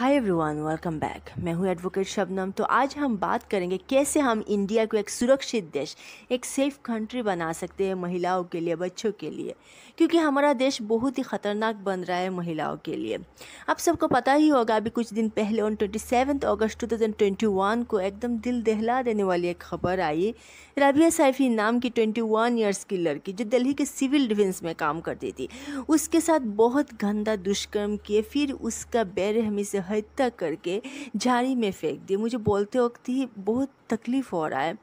hi everyone welcome back मैं हूं advocate Shabnam तो आज हम बात करेंगे कैसे हम इंडिया को एक सुरक्षित देश एक सेफ कंट्री बना सकते हैं महिलाओं के लिए बच्चों के लिए क्योंकि हमारा देश बहुत ही ख़तरनाक बन रहा है महिलाओं के लिए आप सबको पता ही होगा अभी कुछ दिन पहले on twenty seventh August two को एकदम दिल दहला देने वाली एक खबर आई रबिया सैफ़ी नाम की ट्वेंटी वन ईयर्स की लड़की जो दिल्ली के सिविल डिफेंस में काम करती थी उसके साथ बहुत गंदा दुष्कर्म किए फिर उसका बेरहमी से हत्या करके झाड़ी में फेंक दिए मुझे बोलते वक्त ही बहुत तकलीफ़ हो रहा है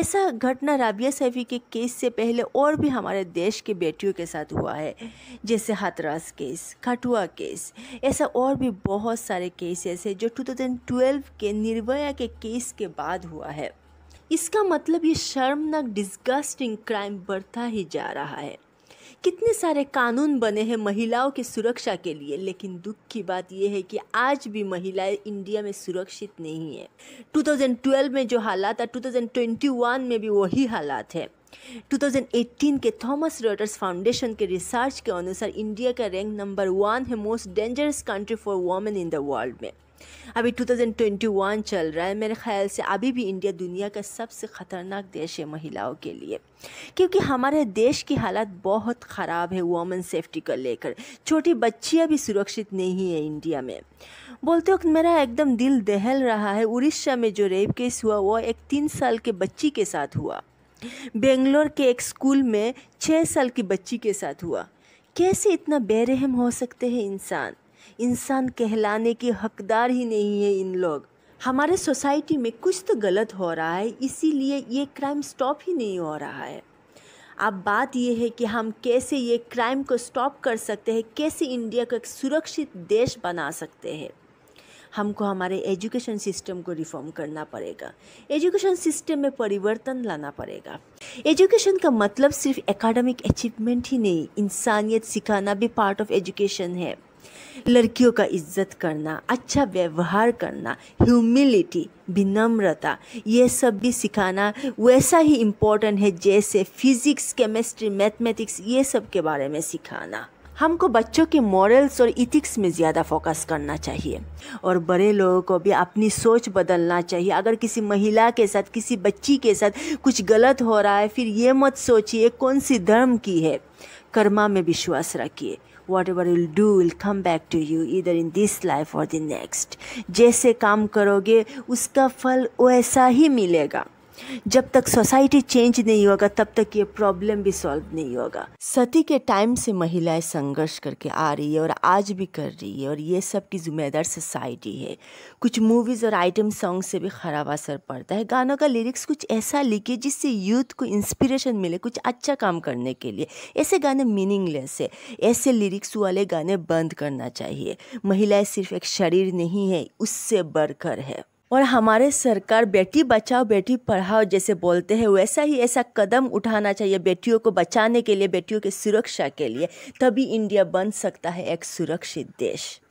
ऐसा घटना राबिया सैफी के केस से पहले और भी हमारे देश के बेटियों के साथ हुआ है जैसे हाथरास केस खटुआ केस ऐसा और भी बहुत सारे केसेस है जो टू थाउजेंड ट्वेल्व के निर्भया के केस के बाद हुआ है इसका मतलब ये शर्मनाक डिस्गस्टिंग क्राइम बढ़ता ही जा रहा है कितने सारे कानून बने हैं महिलाओं की सुरक्षा के लिए लेकिन दुख की बात यह है कि आज भी महिलाएं इंडिया में सुरक्षित नहीं है 2012 में जो हालात है 2021 में भी वही हालात है 2018 के थॉमस रॉटर्स फाउंडेशन के रिसर्च के अनुसार इंडिया का रैंक नंबर वन है most dangerous country for women in the world में अभी 2021 चल रहा है मेरे ख्याल से अभी भी इंडिया दुनिया का सबसे ख़तरनाक देश है महिलाओं के लिए क्योंकि हमारे देश की हालत बहुत ख़राब है वुमेन सेफ्टी को लेकर छोटी बच्चियाँ भी सुरक्षित नहीं है इंडिया में बोलते वक्त मेरा एकदम दिल दहल रहा है उड़ीसा में जो रेप केस हुआ वो एक तीन साल के बच्ची के साथ हुआ बेंगलोर के एक स्कूल में छः साल की बच्ची के साथ हुआ कैसे इतना बेरहम हो सकते हैं इंसान इंसान कहलाने के हकदार ही नहीं है इन लोग हमारे सोसाइटी में कुछ तो गलत हो रहा है इसीलिए ये क्राइम स्टॉप ही नहीं हो रहा है अब बात यह है कि हम कैसे ये क्राइम को स्टॉप कर सकते हैं कैसे इंडिया को एक सुरक्षित देश बना सकते हैं हमको हमारे एजुकेशन सिस्टम को रिफॉर्म करना पड़ेगा एजुकेशन सिस्टम में परिवर्तन लाना पड़ेगा एजुकेशन का मतलब सिर्फ एकेडमिक अचीवमेंट ही नहीं इंसानियत सिखाना भी पार्ट ऑफ एजुकेशन है लड़कियों का इज्जत करना अच्छा व्यवहार करना ह्यूमिलिटी विनम्रता ये सब भी सिखाना वैसा ही इम्पोर्टेंट है जैसे फिज़िक्स केमिस्ट्री मैथमेटिक्स ये सब के बारे में सिखाना हमको बच्चों के मॉरल्स और इथिक्स में ज़्यादा फोकस करना चाहिए और बड़े लोगों को भी अपनी सोच बदलना चाहिए अगर किसी महिला के साथ किसी बच्ची के साथ कुछ गलत हो रहा है फिर ये मत सोचिए कौन सी धर्म की है कर्मा में विश्वास रखिए whatever you'll do will come back to you either in this life or the next जैसे काम करोगे उसका फल वैसा ही मिलेगा जब तक सोसाइटी चेंज नहीं होगा तब तक ये प्रॉब्लम भी सॉल्व नहीं होगा सती के टाइम से महिलाएं संघर्ष करके आ रही है और आज भी कर रही है और ये सब की जिम्मेदार सोसाइटी है कुछ मूवीज़ और आइटम सॉन्ग से भी ख़राब असर पड़ता है गानों का लिरिक्स कुछ ऐसा लिखे जिससे यूथ को इंस्पिरेशन मिले कुछ अच्छा काम करने के लिए ऐसे गाने मीनिंगलेस है ऐसे लिरिक्स वाले गाने बंद करना चाहिए महिलाएं सिर्फ एक शरीर नहीं है उससे बढ़कर है और हमारे सरकार बेटी बचाओ बेटी पढ़ाओ जैसे बोलते हैं वैसा ही ऐसा कदम उठाना चाहिए बेटियों को बचाने के लिए बेटियों की सुरक्षा के लिए तभी इंडिया बन सकता है एक सुरक्षित देश